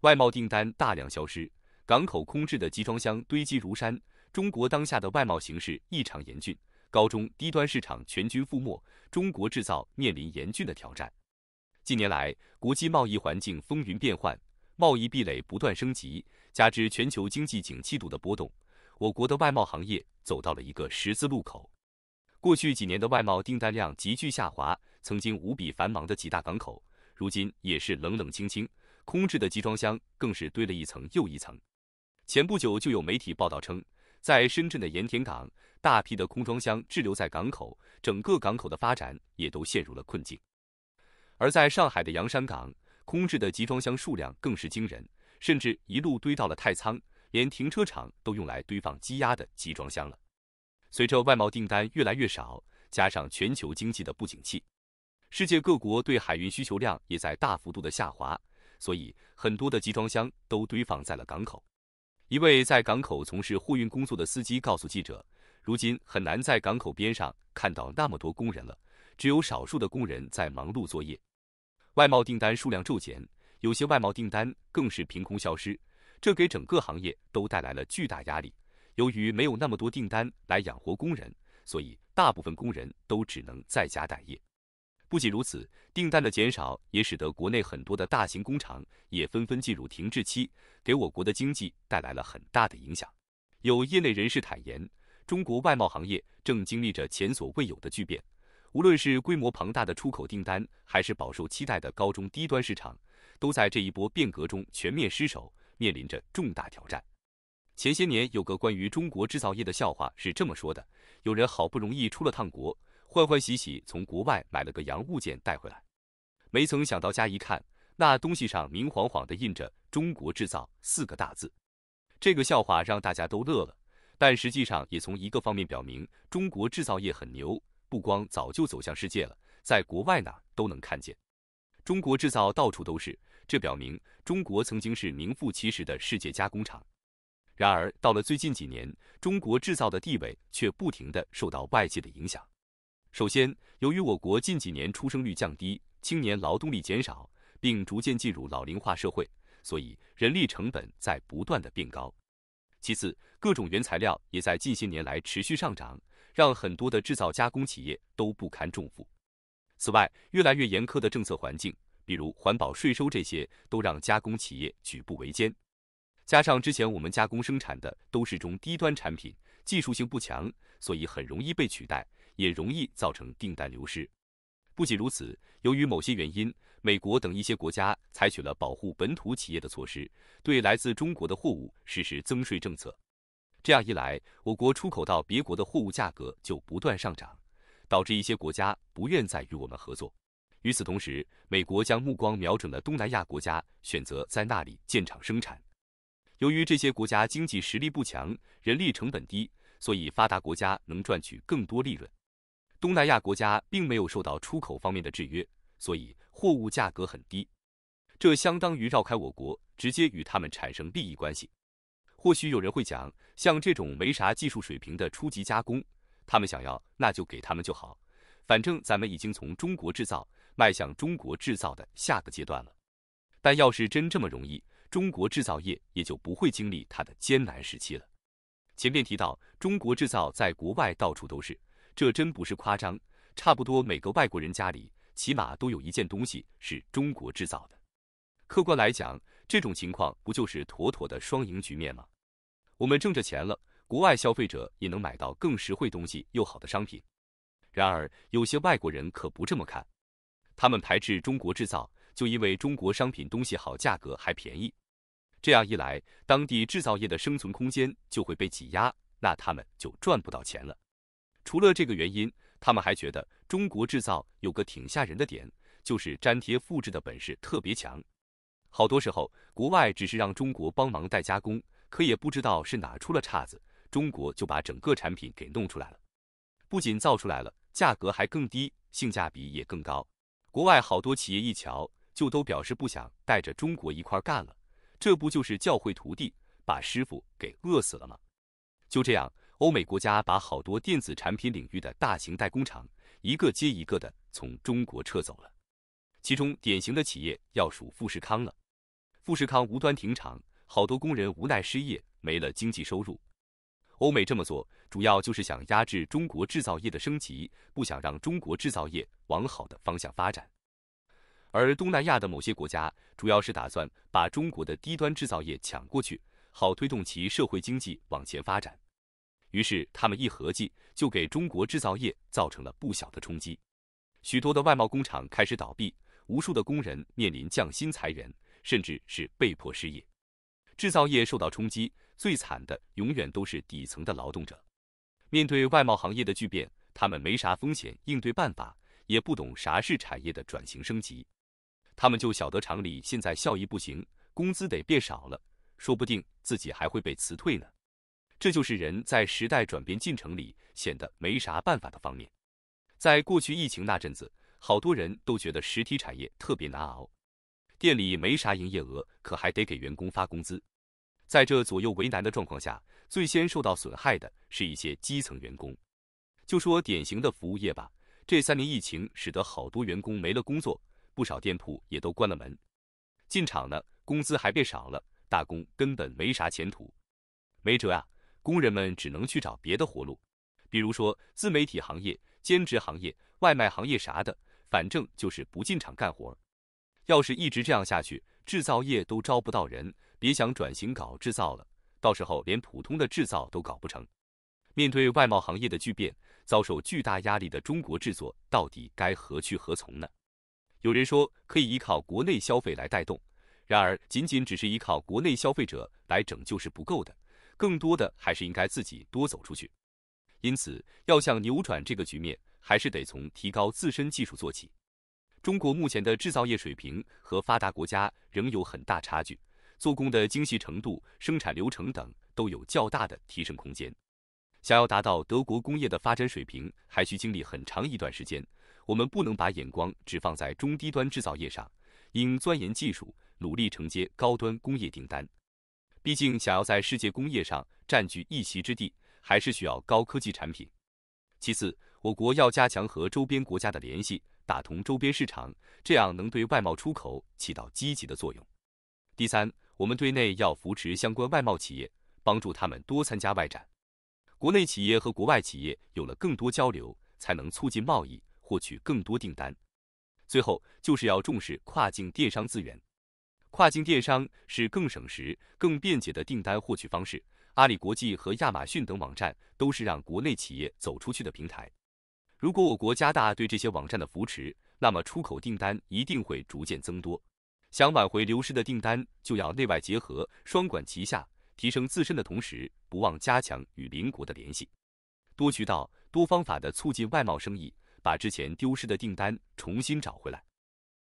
外贸订单大量消失，港口空置的集装箱堆积如山。中国当下的外贸形势异常严峻，高中低端市场全军覆没，中国制造面临严峻的挑战。近年来，国际贸易环境风云变幻，贸易壁垒不断升级，加之全球经济景气度的波动，我国的外贸行业走到了一个十字路口。过去几年的外贸订单量急剧下滑，曾经无比繁忙的几大港口，如今也是冷冷清清。空置的集装箱更是堆了一层又一层。前不久就有媒体报道称，在深圳的盐田港，大批的空装箱滞留在港口，整个港口的发展也都陷入了困境。而在上海的洋山港，空置的集装箱数量更是惊人，甚至一路堆到了太仓，连停车场都用来堆放积压的集装箱了。随着外贸订单越来越少，加上全球经济的不景气，世界各国对海运需求量也在大幅度的下滑。所以，很多的集装箱都堆放在了港口。一位在港口从事货运工作的司机告诉记者：“如今很难在港口边上看到那么多工人了，只有少数的工人在忙碌作业。外贸订单数量骤减，有些外贸订单更是凭空消失，这给整个行业都带来了巨大压力。由于没有那么多订单来养活工人，所以大部分工人都只能在家待业。”不仅如此，订单的减少也使得国内很多的大型工厂也纷纷进入停滞期，给我国的经济带来了很大的影响。有业内人士坦言，中国外贸行业正经历着前所未有的巨变。无论是规模庞大的出口订单，还是饱受期待的高中低端市场，都在这一波变革中全面失守，面临着重大挑战。前些年有个关于中国制造业的笑话是这么说的：有人好不容易出了趟国。欢欢喜喜从国外买了个洋物件带回来，没曾想到家一看，那东西上明晃晃的印着“中国制造”四个大字。这个笑话让大家都乐了，但实际上也从一个方面表明，中国制造业很牛，不光早就走向世界了，在国外哪都能看见“中国制造”到处都是。这表明中国曾经是名副其实的世界加工厂。然而到了最近几年，中国制造的地位却不停地受到外界的影响。首先，由于我国近几年出生率降低，青年劳动力减少，并逐渐进入老龄化社会，所以人力成本在不断的变高。其次，各种原材料也在近些年来持续上涨，让很多的制造加工企业都不堪重负。此外，越来越严苛的政策环境，比如环保、税收这些，都让加工企业举步维艰。加上之前我们加工生产的都是中低端产品。技术性不强，所以很容易被取代，也容易造成订单流失。不仅如此，由于某些原因，美国等一些国家采取了保护本土企业的措施，对来自中国的货物实施增税政策。这样一来，我国出口到别国的货物价格就不断上涨，导致一些国家不愿再与我们合作。与此同时，美国将目光瞄准了东南亚国家，选择在那里建厂生产。由于这些国家经济实力不强，人力成本低。所以发达国家能赚取更多利润，东南亚国家并没有受到出口方面的制约，所以货物价格很低，这相当于绕开我国，直接与他们产生利益关系。或许有人会讲，像这种没啥技术水平的初级加工，他们想要那就给他们就好，反正咱们已经从中国制造迈向中国制造的下个阶段了。但要是真这么容易，中国制造业也就不会经历它的艰难时期了。前面提到，中国制造在国外到处都是，这真不是夸张。差不多每个外国人家里，起码都有一件东西是中国制造的。客观来讲，这种情况不就是妥妥的双赢局面吗？我们挣着钱了，国外消费者也能买到更实惠东西又好的商品。然而，有些外国人可不这么看，他们排斥中国制造，就因为中国商品东西好，价格还便宜。这样一来，当地制造业的生存空间就会被挤压，那他们就赚不到钱了。除了这个原因，他们还觉得中国制造有个挺吓人的点，就是粘贴复制的本事特别强。好多时候，国外只是让中国帮忙代加工，可也不知道是哪出了岔子，中国就把整个产品给弄出来了。不仅造出来了，价格还更低，性价比也更高。国外好多企业一瞧，就都表示不想带着中国一块干了。这不就是教会徒弟，把师傅给饿死了吗？就这样，欧美国家把好多电子产品领域的大型代工厂，一个接一个的从中国撤走了。其中典型的企业要数富士康了。富士康无端停厂，好多工人无奈失业，没了经济收入。欧美这么做，主要就是想压制中国制造业的升级，不想让中国制造业往好的方向发展。而东南亚的某些国家主要是打算把中国的低端制造业抢过去，好推动其社会经济往前发展。于是他们一合计，就给中国制造业造成了不小的冲击。许多的外贸工厂开始倒闭，无数的工人面临降薪裁员，甚至是被迫失业。制造业受到冲击，最惨的永远都是底层的劳动者。面对外贸行业的巨变，他们没啥风险应对办法，也不懂啥是产业的转型升级。他们就晓得厂里现在效益不行，工资得变少了，说不定自己还会被辞退呢。这就是人在时代转变进程里显得没啥办法的方面。在过去疫情那阵子，好多人都觉得实体产业特别难熬，店里没啥营业额，可还得给员工发工资。在这左右为难的状况下，最先受到损害的是一些基层员工。就说典型的服务业吧，这三年疫情使得好多员工没了工作。不少店铺也都关了门，进厂呢，工资还变少了，打工根本没啥前途。没辙啊，工人们只能去找别的活路，比如说自媒体行业、兼职行业、外卖行业啥的，反正就是不进厂干活。要是一直这样下去，制造业都招不到人，别想转型搞制造了，到时候连普通的制造都搞不成。面对外贸行业的巨变，遭受巨大压力的中国制作，到底该何去何从呢？有人说可以依靠国内消费来带动，然而仅仅只是依靠国内消费者来拯救是不够的，更多的还是应该自己多走出去。因此，要想扭转这个局面，还是得从提高自身技术做起。中国目前的制造业水平和发达国家仍有很大差距，做工的精细程度、生产流程等都有较大的提升空间。想要达到德国工业的发展水平，还需经历很长一段时间。我们不能把眼光只放在中低端制造业上，应钻研技术，努力承接高端工业订单。毕竟，想要在世界工业上占据一席之地，还是需要高科技产品。其次，我国要加强和周边国家的联系，打通周边市场，这样能对外贸出口起到积极的作用。第三，我们对内要扶持相关外贸企业，帮助他们多参加外展，国内企业和国外企业有了更多交流，才能促进贸易。获取更多订单，最后就是要重视跨境电商资源。跨境电商是更省时、更便捷的订单获取方式。阿里国际和亚马逊等网站都是让国内企业走出去的平台。如果我国加大对这些网站的扶持，那么出口订单一定会逐渐增多。想挽回流失的订单，就要内外结合、双管齐下，提升自身的同时，不忘加强与邻国的联系，多渠道、多方法的促进外贸生意。把之前丢失的订单重新找回来。